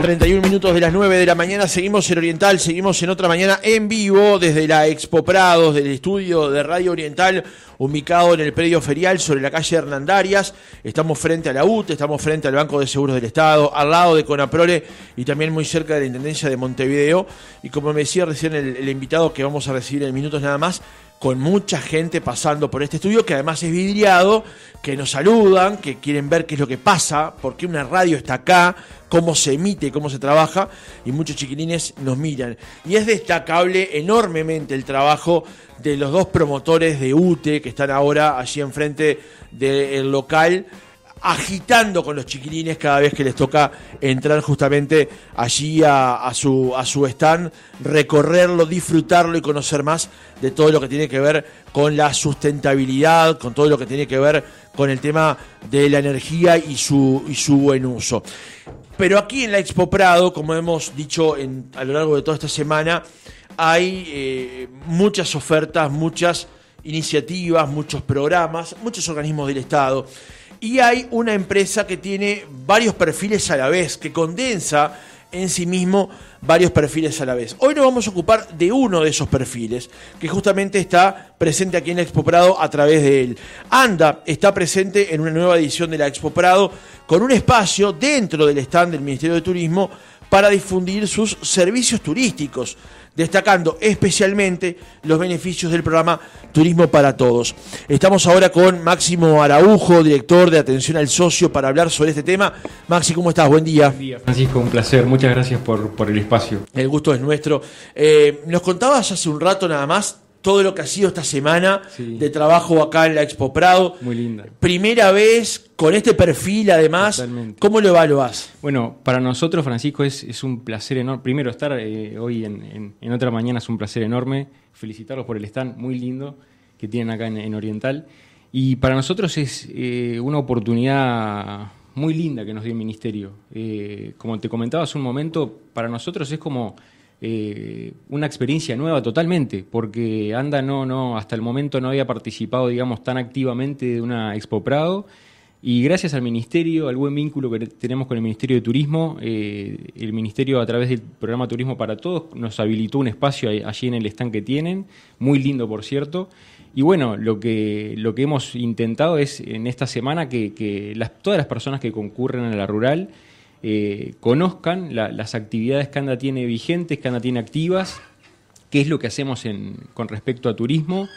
31 minutos de las 9 de la mañana, seguimos en Oriental, seguimos en otra mañana en vivo desde la Expo Prados, del estudio de Radio Oriental, ubicado en el predio ferial sobre la calle Hernandarias. Estamos frente a la UT, estamos frente al Banco de Seguros del Estado, al lado de Conaprole y también muy cerca de la Intendencia de Montevideo. Y como me decía recién el invitado que vamos a recibir en minutos nada más, con mucha gente pasando por este estudio que además es vidriado, que nos saludan, que quieren ver qué es lo que pasa, por qué una radio está acá, cómo se emite, cómo se trabaja, y muchos chiquilines nos miran. Y es destacable enormemente el trabajo de los dos promotores de UTE que están ahora allí enfrente del local agitando con los chiquilines cada vez que les toca entrar justamente allí a, su, a su stand, recorrerlo, disfrutarlo y conocer más de todo lo que tiene que ver con la sustentabilidad, con todo lo que tiene que ver con el tema de la energía y su, su buen uso. Pero aquí en la Expo Prado, como hemos dicho a lo largo de toda esta semana, hay eh, muchas ofertas, muchas iniciativas, muchos programas, muchos organismos del Estado y hay una empresa que tiene varios perfiles a la vez, que condensa en sí mismo varios perfiles a la vez. Hoy nos vamos a ocupar de uno de esos perfiles, que justamente está presente aquí en la Expo Prado a través de él. ANDA está presente en una nueva edición de la Expo Prado con un espacio dentro del stand del Ministerio de Turismo para difundir sus servicios turísticos destacando especialmente los beneficios del programa Turismo para Todos. Estamos ahora con Máximo Araujo, director de Atención al Socio, para hablar sobre este tema. Máximo, ¿cómo estás? Buen día. Buen día, Francisco, un placer. Muchas gracias por, el espacio. El gusto es nuestro. Eh, nos contabas hace un rato nada más todo lo que ha sido esta semana de trabajo acá en la Expo Prado. Muy linda. Primera vez con este perfil, además. Totalmente. ¿Cómo lo evaluás? Bueno, para nosotros, Francisco, es, un placer enorme. Primero, estar eh, hoy en, otra mañana es un placer enorme. Felicitarlos por el stand muy lindo que tienen acá en, Oriental. Y para nosotros es eh, una oportunidad muy linda que nos dio el Ministerio. Eh, como te comentaba hace un momento, para nosotros es como eh, una experiencia nueva totalmente, porque Anda no, no, hasta el momento no había participado, digamos, tan activamente de una Expo Prado. Y gracias al Ministerio, al buen vínculo que tenemos con el Ministerio de Turismo, eh, el Ministerio a través del programa Turismo para Todos nos habilitó un espacio allí en el stand que tienen, muy lindo por cierto. Y bueno, lo que, lo que hemos intentado es en esta semana que, las, todas las personas que concurren a la rural eh, conozcan las actividades que ANDA tiene vigentes, que ANDA tiene activas, qué es lo que hacemos con respecto a turismo.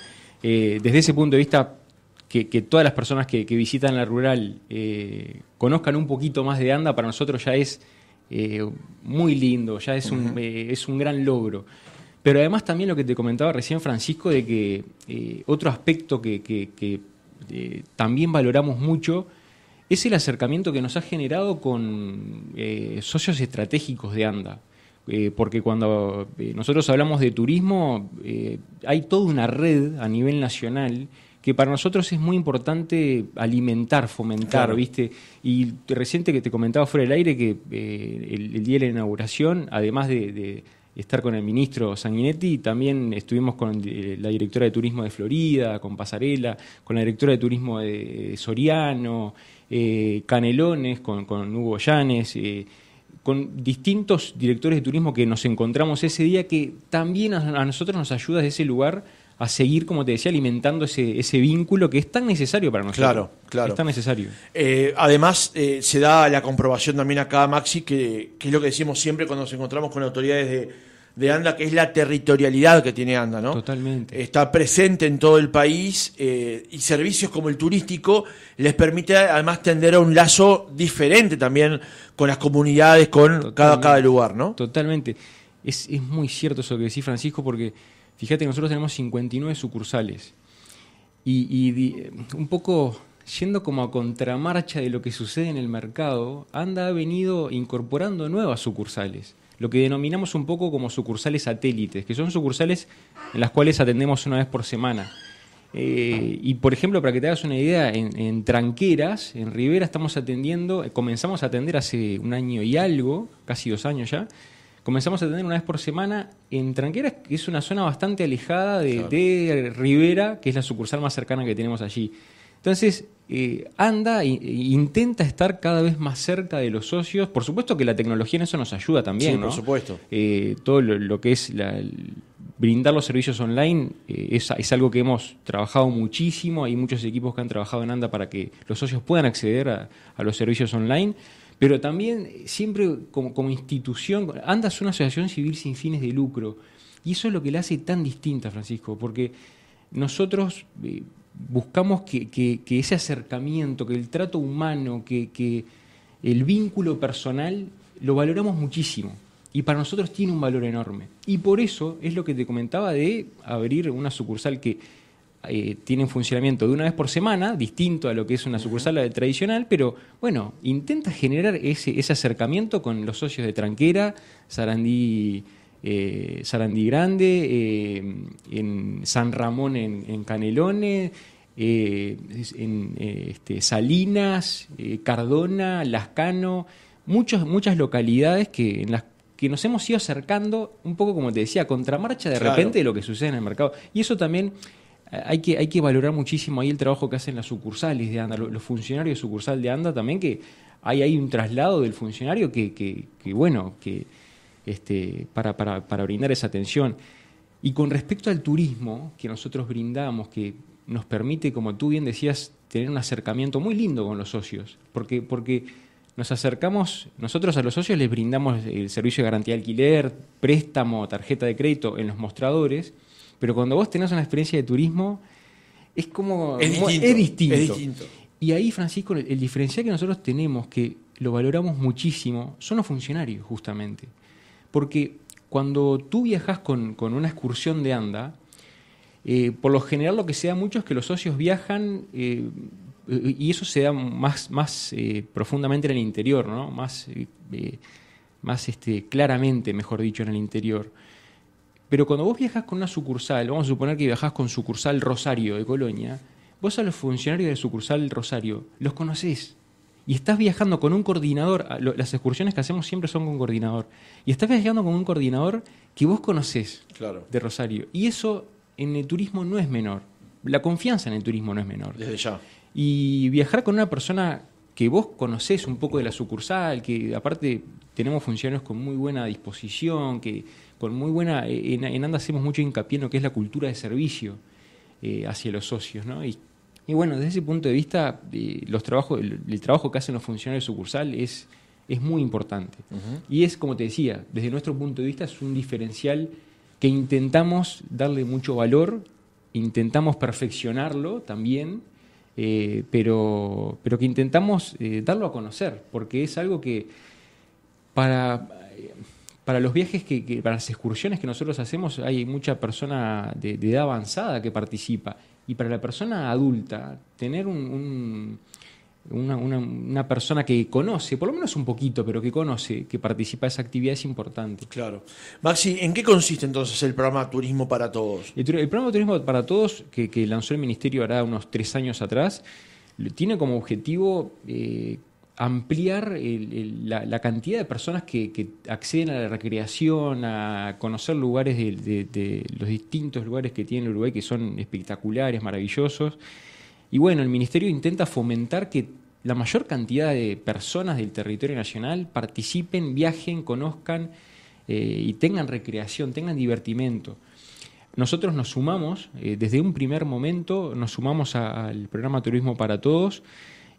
Eh, desde ese punto de vista, que, todas las personas que, visitan la rural eh, conozcan un poquito más de ANDA, para nosotros ya es muy lindo, ya es, un, es un gran logro. Pero además también lo que te comentaba recién Francisco, de que otro aspecto que también valoramos mucho es el acercamiento que nos ha generado con eh, socios estratégicos de ANDA. Eh, porque cuando eh, nosotros hablamos de turismo, hay toda una red a nivel nacional que para nosotros es muy importante alimentar, fomentar, ¿viste? Y reciente que te comentaba fuera del aire que el, día de la inauguración, además de, de estar con el ministro Sanguinetti, también estuvimos con la directora de turismo de Florida, con Pasarela, con la directora de turismo de Soriano, eh, Canelones, con, Hugo Llanes, eh, con distintos directores de turismo que nos encontramos ese día, que también a, nosotros nos ayuda desde ese lugar a seguir, como te decía, alimentando ese, ese vínculo que es tan necesario para nosotros. Claro, claro. Es tan necesario. Eh, además, se da la comprobación también acá, Maxi, que, que, es lo que decimos siempre cuando nos encontramos con autoridades de de ANDA, que es la territorialidad que tiene ANDA, ¿no? Totalmente. Está presente en todo el país eh, y servicios como el turístico les permite además tender a un lazo diferente también con las comunidades, con cada, lugar, ¿no? Totalmente. Es, muy cierto eso que decís, Francisco, porque fíjate que nosotros tenemos 59 sucursales y, y eh, un poco yendo como a contramarcha de lo que sucede en el mercado, ANDA ha venido incorporando nuevas sucursales lo que denominamos un poco como sucursales satélites, que son sucursales en las cuales atendemos una vez por semana. Eh, y por ejemplo, para que te hagas una idea, en, Tranqueras, en Rivera, estamos atendiendo, eh, comenzamos a atender hace un año y algo, casi dos años ya, comenzamos a atender una vez por semana en Tranqueras, que es una zona bastante alejada de, de Rivera, que es la sucursal más cercana que tenemos allí. Entonces, eh, anda intenta estar cada vez más cerca de los socios. Por supuesto que la tecnología en eso nos ayuda también. Sí, por supuesto. Eh, todo lo, que es brindar los servicios online eh, es, algo que hemos trabajado muchísimo. Hay muchos equipos que han trabajado en ANDA para que los socios puedan acceder a, los servicios online. Pero también siempre como, como institución, ANDA es una asociación civil sin fines de lucro. Y eso es lo que la hace tan distinta, Francisco, porque nosotros buscamos que, ese acercamiento, que el trato humano, que, el vínculo personal, lo valoramos muchísimo. Y para nosotros tiene un valor enorme. Y por eso es lo que te comentaba de abrir una sucursal que eh, tiene un funcionamiento de una vez por semana, distinto a lo que es una sucursal tradicional, pero bueno, intenta generar ese acercamiento con los socios de Tranquera, Sarandí eh, Sarandí Grande, eh, en San Ramón en, Canelones, eh, en eh, este, Salinas, Cardona, Lascano, muchas, muchas localidades que, en las que nos hemos ido acercando, un poco como te decía, contramarcha de repente de lo que sucede en el mercado. Y eso también hay que, hay que valorar muchísimo ahí el trabajo que hacen las sucursales de ANDA, los funcionarios de sucursal de ANDA también, que hay ahí un traslado del funcionario que, que, que bueno, que este, para, brindar esa atención. Y con respecto al turismo que nosotros brindamos, que nos permite, como tú bien decías, tener un acercamiento muy lindo con los socios, porque, porque nos acercamos, nosotros a los socios les brindamos el servicio de garantía de alquiler, préstamo, tarjeta de crédito en los mostradores, pero cuando vos tenés una experiencia de turismo, es como... Es distinto. Es distinto. Y ahí, Francisco, el diferencial que nosotros tenemos, que lo valoramos muchísimo, son los funcionarios, justamente. Porque cuando tú viajas con, con una excursión de anda, eh, por lo general lo que se da mucho es que los socios viajan eh, y eso se da más, eh, profundamente en el interior, ¿no? más, más este, claramente, mejor dicho, en el interior. Pero cuando vos viajas con una sucursal, vamos a suponer que viajas con sucursal Rosario de Colonia, vos a los funcionarios de sucursal Rosario los conocés y estás viajando con un coordinador, ah, las excursiones que hacemos siempre son con coordinador, y estás viajando con un coordinador que vos conocés de Rosario. Y eso en el turismo no es menor. La confianza en el turismo no es menor. Desde ya. Y viajar con una persona que vos conocés un poco de la sucursal, que aparte tenemos funcionarios con muy buena disposición, que con muy buena. Eh, en, ANDA hacemos mucho hincapié en lo que es la cultura de servicio eh, hacia los socios, ¿no? Y bueno, desde ese punto de vista, eh, los trabajos, el, trabajo que hacen los funcionarios de sucursal es, es muy importante. Y es, como te decía, desde nuestro punto de vista es un diferencial que intentamos darle mucho valor, intentamos perfeccionarlo también, eh, pero, pero que intentamos eh, darlo a conocer, porque es algo que para para los viajes, que, para las excursiones que nosotros hacemos, hay mucha persona de, edad avanzada que participa. Y para la persona adulta, tener un, una, persona que conoce, por lo menos un poquito, pero que conoce, que participa de esa actividad es importante. Claro. Maxi, ¿en qué consiste entonces el programa Turismo para Todos? El, programa Turismo para Todos, que, lanzó el Ministerio ahora unos tres años atrás, tiene como objetivo eh, ampliar la, cantidad de personas que, acceden a la recreación, a conocer lugares de, los distintos lugares que tiene Uruguay que son espectaculares, maravillosos. Y bueno, el ministerio intenta fomentar que la mayor cantidad de personas del territorio nacional participen, viajen, conozcan eh, y tengan recreación, tengan divertimento. Nosotros nos sumamos, eh, desde un primer momento, nos sumamos al programa Turismo para Todos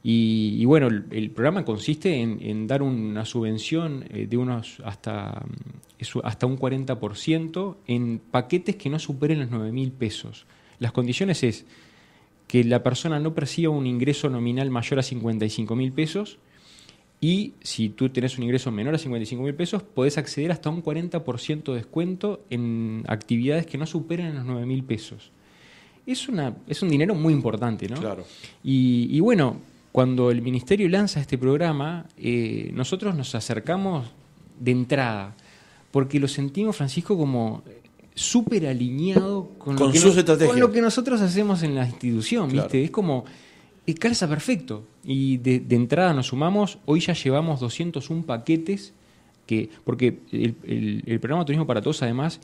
y, bueno, el, programa consiste en, dar una subvención eh, de unos hasta, mm, hasta un 40% en paquetes que no superen los 9 mil pesos. Las condiciones es que la persona no perciba un ingreso nominal mayor a 55 mil pesos y si tú tienes un ingreso menor a 55 mil pesos, podés acceder hasta un 40% de descuento en actividades que no superen los 9.000 mil pesos. Es, una, es un dinero muy importante, ¿no? Claro. y bueno, cuando el Ministerio lanza este programa, eh, nosotros nos acercamos de entrada, porque lo sentimos, Francisco, como súper alineado con, lo que nosotros hacemos en la institución, ¿viste? Es como, eh, calza perfecto. Y de, entrada nos sumamos, hoy ya llevamos 201 paquetes, que, porque el, programa Turismo para Todos además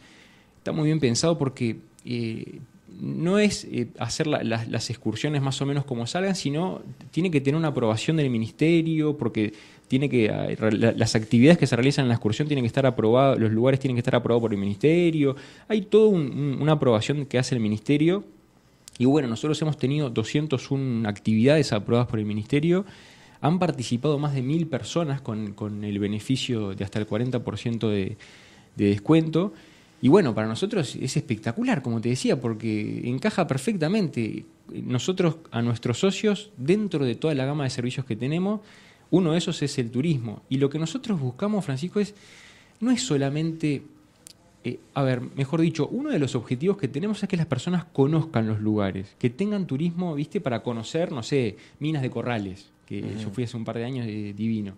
está muy bien pensado porque eh, no es eh, hacer las excursiones más o menos como salgan, sino tiene que tener una aprobación del ministerio, porque tiene que ah, las actividades que se realizan en la excursión tienen que estar aprobadas, los lugares tienen que estar aprobados por el ministerio, hay toda una aprobación que hace el ministerio. Y bueno, nosotros hemos tenido 201 actividades aprobadas por el ministerio. Han participado más de mil personas con, el beneficio de hasta el 40% de descuento. Y bueno, para nosotros es espectacular, como te decía, porque encaja perfectamente nosotros a nuestros socios dentro de toda la gama de servicios que tenemos. Uno de esos es el turismo. Y lo que nosotros buscamos, Francisco, es no es solamente, eh, a ver, mejor dicho, uno de los objetivos que tenemos es que las personas conozcan los lugares, que tengan turismo, viste, para conocer, no sé, minas de corrales, que yo fui hace un par de años de eh, divino.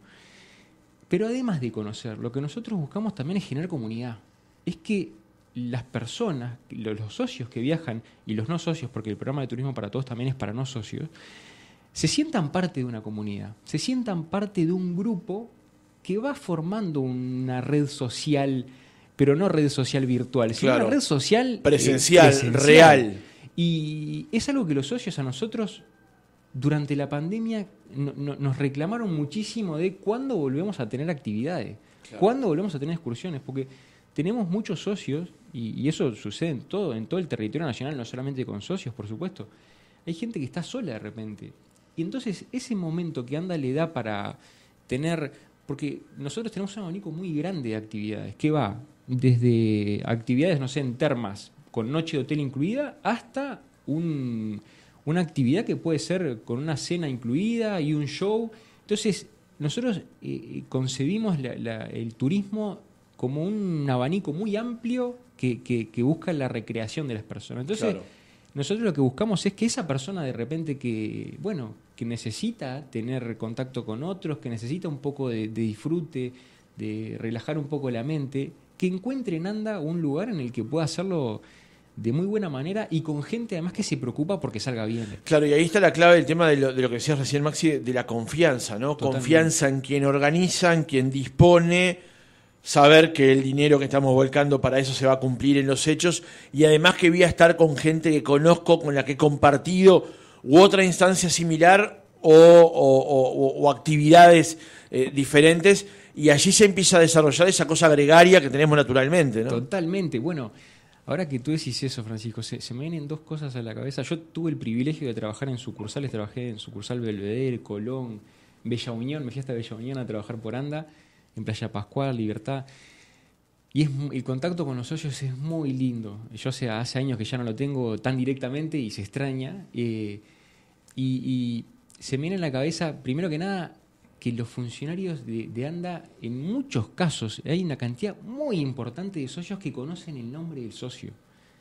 Pero además de conocer, lo que nosotros buscamos también es generar comunidad es que las personas, los socios que viajan y los no socios, porque el programa de turismo para todos también es para no socios, se sientan parte de una comunidad, se sientan parte de un grupo que va formando una red social, pero no red social virtual, sino una red social eh, presencial, real. Y es algo que los socios a nosotros durante la pandemia nos reclamaron muchísimo de cuándo volvemos a tener actividades, cuándo volvemos a tener excursiones, porque tenemos muchos socios, y, eso sucede en todo, en todo el territorio nacional, no solamente con socios, por supuesto. Hay gente que está sola de repente. Y entonces ese momento que anda le da para tener, porque nosotros tenemos un abanico muy grande de actividades, que va desde actividades, no sé, en termas, con noche de hotel incluida, hasta una actividad que puede ser con una cena incluida y un show. Entonces, nosotros eh, eh, concebimos el turismo como un abanico muy amplio que, busca la recreación de las personas. Entonces, nosotros lo que buscamos es que esa persona de repente que, bueno, que necesita tener contacto con otros, que necesita un poco de, disfrute, de relajar un poco la mente, que encuentre en Anda un lugar en el que pueda hacerlo de muy buena manera y con gente además que se preocupa porque salga bien. Claro, y ahí está la clave del tema de lo, que decías recién, Maxi, de, la confianza, ¿no? Confianza en quien organiza, en quien dispone saber que el dinero que estamos volcando para eso se va a cumplir en los hechos y además que voy a estar con gente que conozco, con la que he compartido u otra instancia similar o, actividades eh, diferentes y allí se empieza a desarrollar esa cosa gregaria que tenemos naturalmente. Totalmente, bueno. Ahora que tú decís eso, Francisco, se, se, me vienen dos cosas a la cabeza. Yo tuve el privilegio de trabajar en sucursales, trabajé en sucursal Belvedere, Colón, Bella Unión, me fui hasta Bella Unión a trabajar por ANDA en Playa Pascual, Libertad. Y es, el contacto con los socios es muy lindo. Yo hace, hace años que ya no lo tengo tan directamente y se extraña. Eh, y, se me viene en la cabeza, primero que nada, que los funcionarios de, ANDA, en muchos casos, hay una cantidad muy importante de socios que conocen el nombre del socio,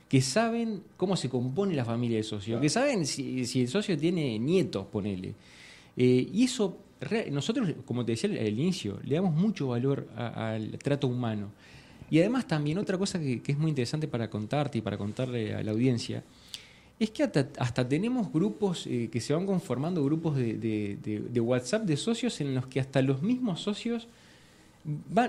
que saben cómo se compone la familia del socio, que saben si, el socio tiene nietos, ponele. Eh, y eso nosotros, como te decía al, inicio, le damos mucho valor al trato humano. Y además también otra cosa que, es muy interesante para contarte y para contarle a la audiencia, es que hasta, tenemos grupos eh, que se van conformando, grupos de, WhatsApp de socios en los que hasta los mismos socios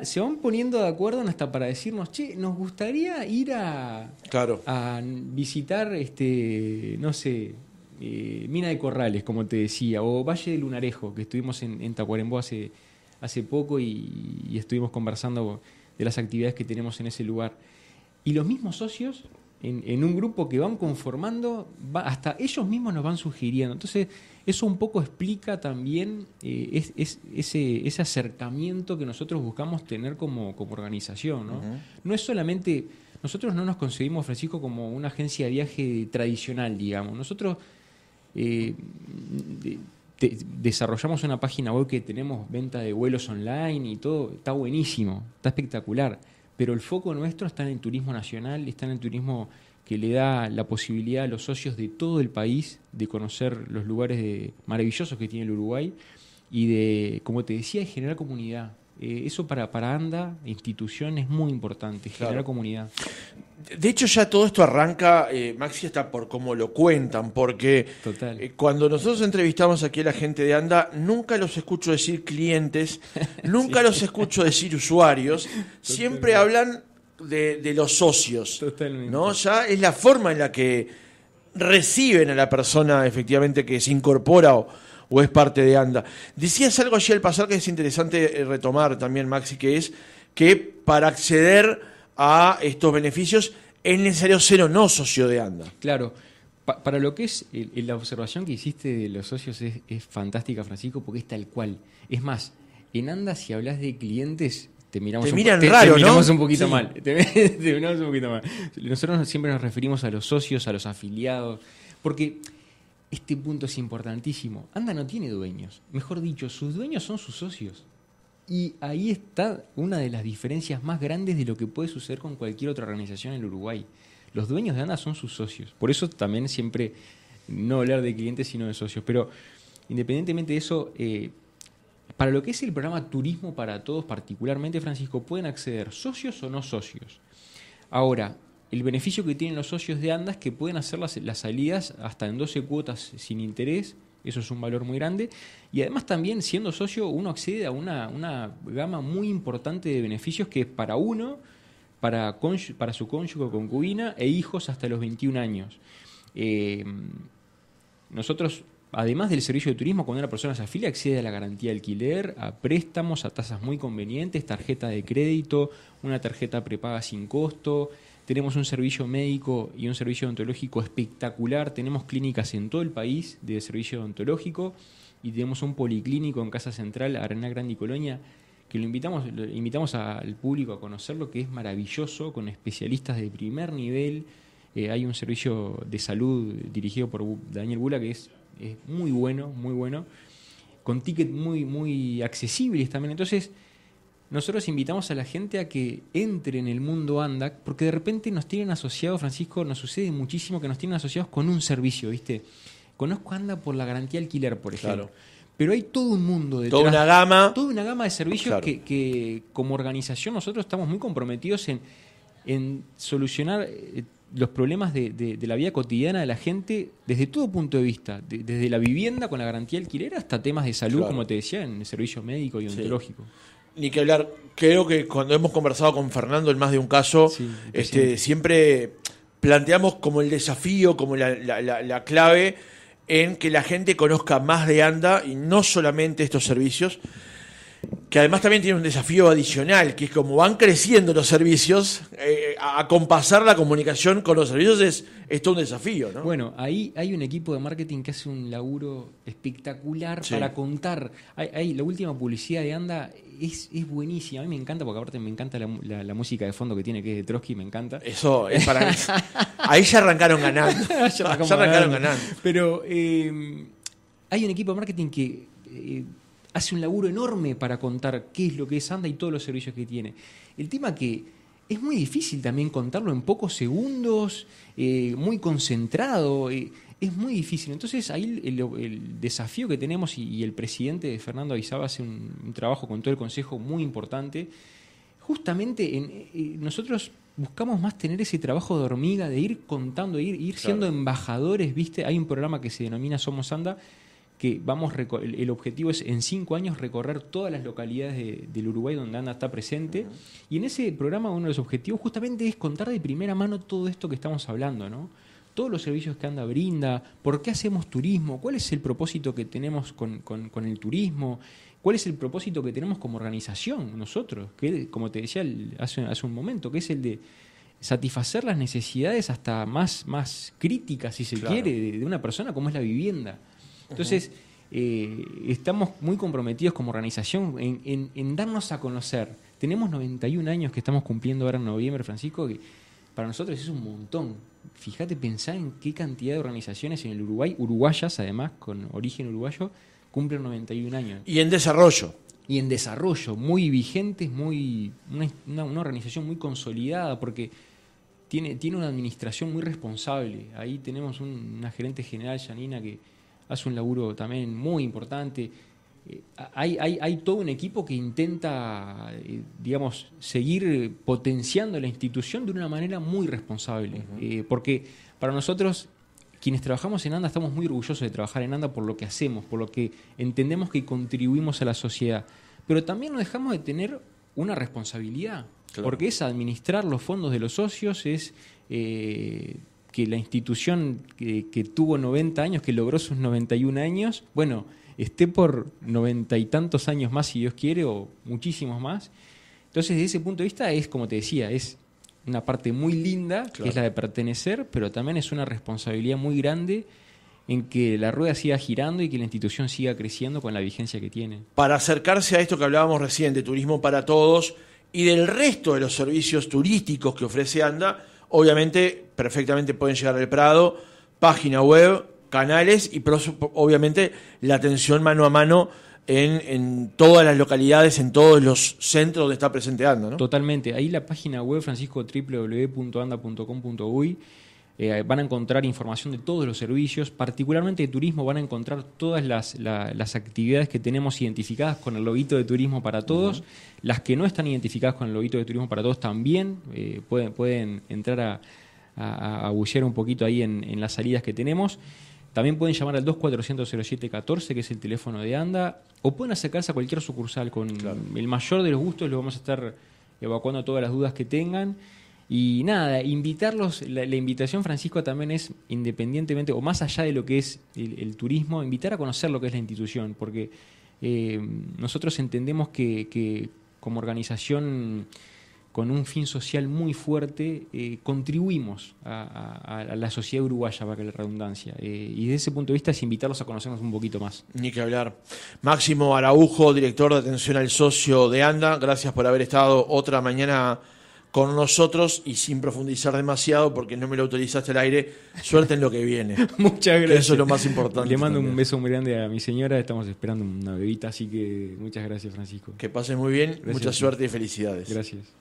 se van poniendo de acuerdo hasta para decirnos, che, nos gustaría ir a, claro. a visitar, este, no sé, eh, Mina de Corrales, como te decía, o Valle del Lunarejo, que estuvimos en, en Tacuarembó hace, hace poco y, estuvimos conversando de las actividades que tenemos en ese lugar. Y los mismos socios, en, un grupo que van conformando, hasta ellos mismos nos van sugiriendo. Entonces, eso un poco explica también eh, ese, acercamiento que nosotros buscamos tener como, como organización. ¿no? no es solamente, nosotros no nos concebimos, Francisco, como una agencia de viaje tradicional, digamos. Nosotros eh, desarrollamos una página web que tenemos venta de vuelos online y todo, está buenísimo, está espectacular, pero el foco nuestro está en el turismo nacional, está en el turismo que le da la posibilidad a los socios de todo el país de conocer los lugares maravillosos que tiene el Uruguay y de, como te decía, de generar comunidad, eh, eso para, para ANDA, institución, es muy importante, generar comunidad. De hecho, ya todo esto arranca, eh, Maxi, hasta por cómo lo cuentan, porque eh, cuando nosotros entrevistamos aquí a la gente de ANDA, nunca los escucho decir clientes, nunca los escucho decir usuarios, siempre hablan de, los socios. Totalmente. Ya es la forma en la que reciben a la persona efectivamente que se incorpora o, o es parte de ANDA. Decías algo allí al pasar que es interesante eh, retomar también, Maxi, que es que para acceder a estos beneficios es necesario ser o no socio de ANDA. Claro. para lo que es la observación que hiciste de los socios es, fantástica, Francisco, porque es tal cual. Es más, en ANDA si hablas de clientes te miramos, un, poquito mal. te miramos un poquito mal. Nosotros siempre nos referimos a los socios, a los afiliados, porque este punto es importantísimo. Anda no tiene dueños. Mejor dicho, sus dueños son sus socios. Y ahí está una de las diferencias más grandes de lo que puede suceder con cualquier otra organización en Uruguay. Los dueños de ANDA son sus socios. Por eso también siempre no hablar de clientes sino de socios. Pero independientemente de eso, eh, para lo que es el programa Turismo para Todos particularmente, Francisco, pueden acceder socios o no socios. Ahora, el beneficio que tienen los socios de Andas que pueden hacer las, salidas hasta en 12 cuotas sin interés, eso es un valor muy grande, y además también siendo socio uno accede a una, gama muy importante de beneficios que es para uno, para, para su cónyuge o concubina e hijos hasta los 21 años. Eh, nosotros además del servicio de turismo, cuando una persona se afilia, accede a la garantía de alquiler, a préstamos, a tasas muy convenientes, tarjeta de crédito, una tarjeta prepaga sin costo, tenemos un servicio médico y un servicio odontológico espectacular. Tenemos clínicas en todo el país de servicio odontológico y tenemos un policlínico en Casa Central, Arena Grande y Colonia, que lo invitamos, invitamos al público a conocerlo, que es maravilloso, con especialistas de primer nivel. Eh, hay un servicio de salud dirigido por Daniel Bula que es, muy bueno, muy bueno, con tickets muy, muy accesibles también. Entonces, nosotros invitamos a la gente a que entre en el mundo ANDAC, porque de repente nos tienen asociados, Francisco, nos sucede muchísimo que nos tienen asociados con un servicio, ¿viste? Conozco ANDA por la garantía alquiler, por ejemplo. Pero hay todo un mundo detrás. Toda una gama. Toda una gama de servicios que, como organización nosotros estamos muy comprometidos en, solucionar eh, los problemas de, la vida cotidiana de la gente desde todo punto de vista, desde la vivienda con la garantía alquiler hasta temas de salud, como te decía, en el servicio médico y ontológico ni que hablar. Creo que cuando hemos conversado con Fernando en más de un caso, este, siempre planteamos como el desafío, como la, clave en que la gente conozca más de ANDA y no solamente estos servicios, que además también tiene un desafío adicional, que es como van creciendo los servicios, eh, a acompasar la comunicación con los servicios es, es, todo un desafío. Bueno, ahí hay un equipo de marketing que hace un laburo espectacular para contar. Hay, la última publicidad de Anda es, es, buenísima, a mí me encanta, porque aparte me encanta la, música de fondo que tiene, que es de Trotsky, me encanta. Eso es para ahí ya arrancaron ganando. ya, arrancaron, ganando. Pero eh, hay un equipo de marketing que... Eh, hace un laburo enorme para contar qué es lo que es Anda y todos los servicios que tiene. El tema que es muy difícil también contarlo en pocos segundos, eh, muy concentrado, eh, es muy difícil. Entonces ahí el, desafío que tenemos y, el presidente Fernando avisaba hace un, trabajo con todo el Consejo muy importante, justamente eh, nosotros buscamos más tener ese trabajo de hormiga, de ir contando, ir, siendo embajadores, ¿viste? Hay un programa que se denomina Somos Anda que vamos el objetivo es en cinco años recorrer todas las localidades del Uruguay donde anda, está presente. Y en ese programa uno de los objetivos justamente es contar de primera mano todo esto que estamos hablando, ¿no? Todos los servicios que Anda brinda, por qué hacemos turismo, cuál es el propósito que tenemos con, el turismo, cuál es el propósito que tenemos como organización nosotros, que como te decía hace, hace un momento, que es el de satisfacer las necesidades hasta más, más críticas, si se quiere, de una persona como es la vivienda. Entonces, eh, estamos muy comprometidos como organización en, darnos a conocer. Tenemos 91 años que estamos cumpliendo ahora en noviembre, Francisco, que para nosotros es un montón. Fíjate, pensar en qué cantidad de organizaciones en el Uruguay, uruguayas además, con origen uruguayo, cumplen 91 años. Y en desarrollo y en desarrollo, muy vigentes, muy, una, organización muy consolidada, porque tiene, tiene una administración muy responsable. Ahí tenemos una gerente general, Janina, que hace un laburo también muy importante. Eh, hay, todo un equipo que intenta, eh, digamos, seguir potenciando la institución de una manera muy responsable. Eh, porque para nosotros, quienes trabajamos en ANDA, estamos muy orgullosos de trabajar en ANDA por lo que hacemos, por lo que entendemos que contribuimos a la sociedad. Pero también no dejamos de tener una responsabilidad, porque es administrar los fondos de los socios, es que la institución que, tuvo 90 años, que logró sus 91 años, bueno, esté por 90 y tantos años más, si Dios quiere, o muchísimos más. Entonces, desde ese punto de vista, es como te decía, es una parte muy linda, que es la de pertenecer, pero también es una responsabilidad muy grande en que la rueda siga girando y que la institución siga creciendo con la vigencia que tiene. Para acercarse a esto que hablábamos recién de turismo para todos y del resto de los servicios turísticos que ofrece ANDA, Obviamente, perfectamente pueden llegar al Prado, página web, canales y obviamente la atención mano a mano en, todas las localidades, en todos los centros donde está presente ANDA. ¿no? Totalmente. Ahí la página web, Francisco, www.anda.com.uy eh, van a encontrar información de todos los servicios, particularmente de turismo, van a encontrar todas las, actividades que tenemos identificadas con el loguito de turismo para todos. Las que no están identificadas con el loguito de turismo para todos también eh, pueden, pueden, entrar a, a, un poquito ahí en, las salidas que tenemos. También pueden llamar al 2407-14, que es el teléfono de ANDA, o pueden acercarse a cualquier sucursal. Con el mayor de los gustos, lo vamos a estar evacuando todas las dudas que tengan. Y nada, invitarlos, la, invitación Francisco también es, independientemente o más allá de lo que es el, turismo, invitar a conocer lo que es la institución, porque eh, nosotros entendemos que, como organización con un fin social muy fuerte, eh, contribuimos a, la sociedad uruguaya, para que la redundancia. Eh, y desde ese punto de vista es invitarlos a conocernos un poquito más. Ni que hablar. Máximo Araujo, director de atención al socio de ANDA, gracias por haber estado otra mañana con nosotros y sin profundizar demasiado porque no me lo autorizaste el aire. Suerte en lo que viene. muchas gracias. eso es lo más importante. Le mando un beso muy grande a mi señora. Estamos esperando una bebita, así que muchas gracias, Francisco. Que pases muy bien. Mucha suerte y felicidades. Gracias.